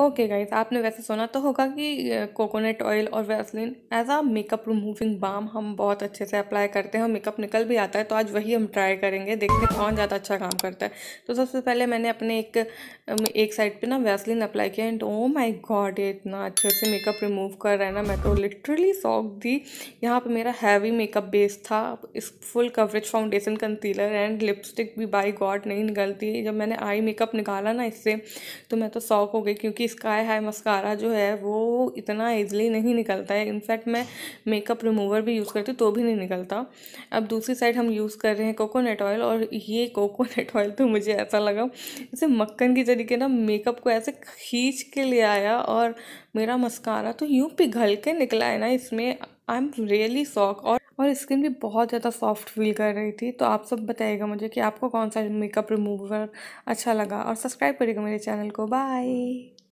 okay okay guys आपने वैसे सुना तो होगा कि कोकोनट ऑयल और vaseline as a makeup removing balm हम बहुत अच्छे से अप्लाई करते हैं और मेकअप निकल भी आता है तो आज वही हम ट्राई करेंगे देखते हैं कौन ज़्यादा अच्छा काम करता है तो सबसे पहले मैंने अपने एक एक साइड पे ना वैसलिन अप्लाई किया एंड ओ माय गॉड ये इतना अच्छे से मेकअप रिमूव कर रहा है ना मैं तो लिटरली सॉक दी यहाँ पर मेरा हैवी मेकअप बेस था इस full coverage foundation concealer and lipstick भी बाई गॉड नहीं निकलती जब मैंने आई मेकअप निकाला ना इससे तो मैं तो सॉक हो गई क्योंकि कि स्काई हाई मस्कारा जो है वो इतना ईजिली नहीं निकलता है इनफैक्ट मैं मेकअप रिमूवर भी यूज़ करती हूँ तो भी नहीं निकलता अब दूसरी साइड हम यूज़ कर रहे हैं कोकोनट ऑयल और ये कोकोनट ऑयल तो मुझे ऐसा लगा इसे मक्खन के तरीके ना मेकअप को ऐसे खींच के ले आया और मेरा मस्कारा तो यूँ पिघल के निकला है ना इसमें आई एम रियली सॉक और और स्किन भी बहुत ज़्यादा सॉफ्ट फील कर रही थी तो आप सब बताइएगा मुझे कि आपको कौन सा मेकअप रिमूवर अच्छा लगा और सब्सक्राइब करिएगा मेरे चैनल को बाय